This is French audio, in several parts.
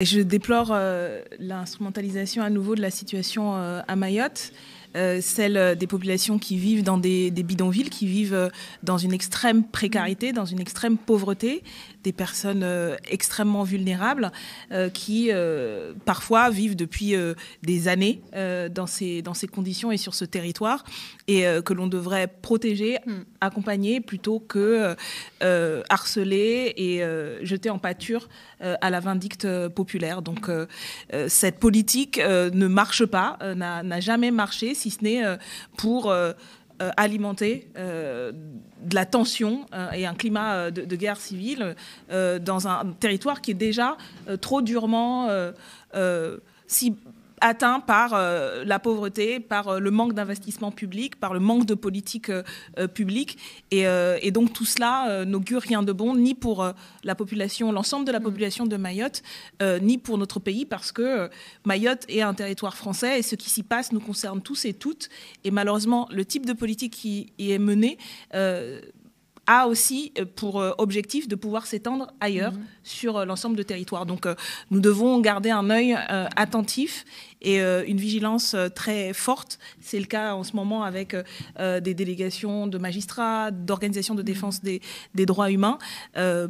Je déplore euh, l'instrumentalisation à nouveau de la situation euh, à Mayotte. Euh, celle euh, des populations qui vivent dans des, bidonvilles, qui vivent euh, dans une extrême précarité, dans une extrême pauvreté, des personnes extrêmement vulnérables qui parfois vivent depuis des années dans, ces, dans ces conditions et sur ce territoire et que l'on devrait protéger, hmm. accompagner plutôt que harceler et jeter en pâture à la vindicte populaire. Donc cette politique ne marche pas, n'a jamais marché si ce n'est euh, pour euh, euh, alimenter de la tension et un climat de, guerre civile dans un territoire qui est déjà trop durement atteint par euh, la pauvreté, par euh, le manque d'investissement public, par le manque de politique euh, publique. Et, donc tout cela n'augure rien de bon, ni pour la population, l'ensemble de la mm. population de Mayotte, ni pour notre pays, parce que Mayotte est un territoire français et ce qui s'y passe nous concerne tous et toutes. Et malheureusement, le type de politique qui est menée a aussi pour objectif de pouvoir s'étendre ailleurs mm. sur l'ensemble de territoire. Donc nous devons garder un œil attentif et euh, une vigilance euh, très forte. C'est le cas en ce moment avec euh, des délégations de magistrats, d'organisations de mmh. défense des, droits humains,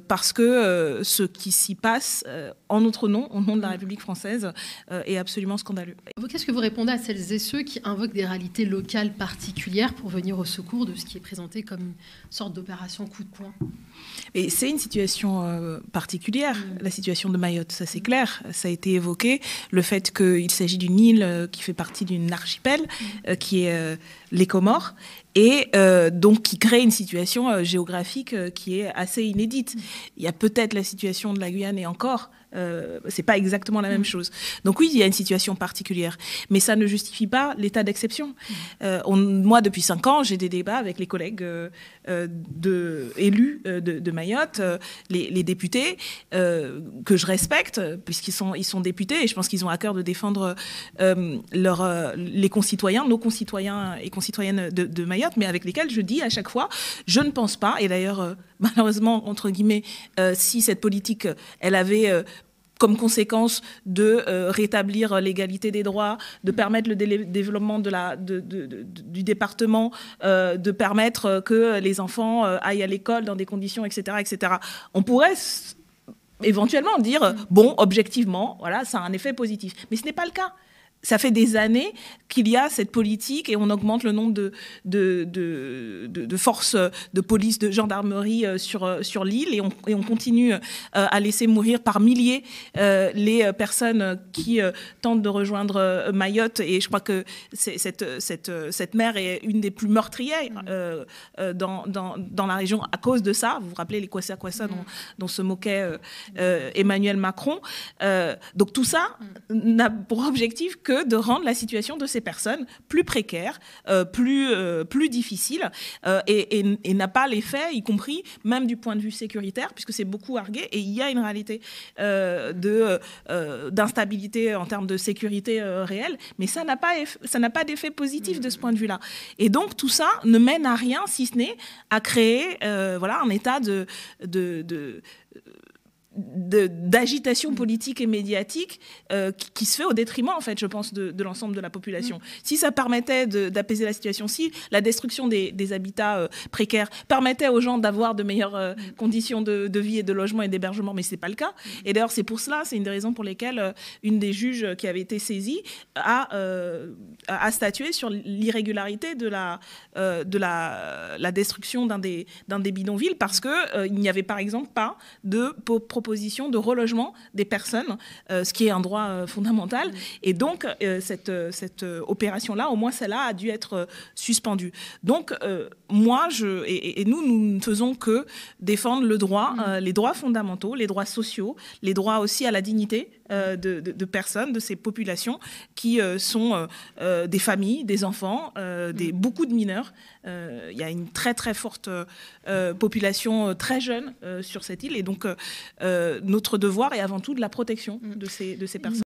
parce que ce qui s'y passe en notre nom, au nom de la mmh. République française, est absolument scandaleux. Qu'est-ce que vous répondez à celles et ceux qui invoquent des réalités locales particulières pour venir au secours de ce qui est présenté comme une sorte d'opération coup de poing et c'est une situation particulière, mmh. la situation de Mayotte, ça c'est clair, ça a été évoqué, le fait qu'il s'agit d'une euh, île qui fait partie d'une archipel, euh, qui est euh, les Comores, et donc qui crée une situation géographique qui est assez inédite. Il y a peut-être la situation de la Guyane et encore, c'est pas exactement la même mm. chose. Donc oui, il y a une situation particulière, mais ça ne justifie pas l'état d'exception. Mm. moi, depuis cinq ans, j'ai des débats avec les collègues de, élus de, Mayotte, les, députés que je respecte puisqu'ils sont ils sont députés et je pense qu'ils ont à cœur de défendre euh, euh, les concitoyens, nos concitoyens et concitoyennes de, Mayotte, mais avec lesquels je dis à chaque fois, je ne pense pas, et d'ailleurs, euh, malheureusement, entre guillemets, euh, si cette politique, elle avait comme conséquence de rétablir l'égalité des droits, de permettre le développement de la, de, du département, de permettre que les enfants aillent à l'école dans des conditions, etc., etc. On pourrait éventuellement dire, euh, bon, objectivement, voilà, ça a un effet positif. Mais ce n'est pas le cas ça fait des années qu'il y a cette politique et on augmente le nombre de, de, forces de police, de gendarmerie euh, sur, euh, sur l'île et on, continue euh, à laisser mourir par milliers les personnes qui tentent de rejoindre Mayotte. Et je crois que cette, cette, cette mer est une des plus meurtrières mmh. dans, la région à cause de ça. Vous vous rappelez les quoi ça mmh. dont, dont, se moquait Emmanuel Macron. donc tout ça mmh. n'a pour objectif que que de rendre la situation de ces personnes plus précaire, euh, plus, euh, plus difficile, euh, et, n'a pas l'effet, y compris même du point de vue sécuritaire, puisque c'est beaucoup argué, et il y a une réalité de d'instabilité en termes de sécurité réelle, mais ça n'a pas, ça n'a pas d'effet positif de ce point de vue-là. Et donc tout ça ne mène à rien, si ce n'est à créer voilà, un état de, de, de d'agitation mm. politique et médiatique euh, qui, se fait au détriment, en fait, je pense, de, l'ensemble de la population. Mm. Si ça permettait d'apaiser la situation, si la destruction des, habitats euh, précaires permettait aux gens d'avoir de meilleures euh, mm. conditions de, vie et de logement et d'hébergement, mais ce n'est pas le cas. Et d'ailleurs, c'est pour cela, c'est une des raisons pour lesquelles une des juges qui avait été saisie a, a, statué sur l'irrégularité de, la, de la, la destruction d'un des, des bidonvilles parce qu'il il n'y avait, par exemple, pas de proposition de relogement des personnes, euh, ce qui est un droit euh, fondamental. Et donc, euh, cette, opération-là, au moins celle-là, a dû être suspendue. Donc, moi, je, et, nous, nous ne faisons que défendre le droit, mmh. les droits fondamentaux, les droits sociaux, les droits aussi à la dignité euh, de, personnes, de ces populations qui euh, sont euh, des familles, des enfants, des, mm. beaucoup de mineurs. Il y a une très très forte population très jeune sur cette île et donc notre devoir est avant tout de la protection mm. de ces, de ces personnes.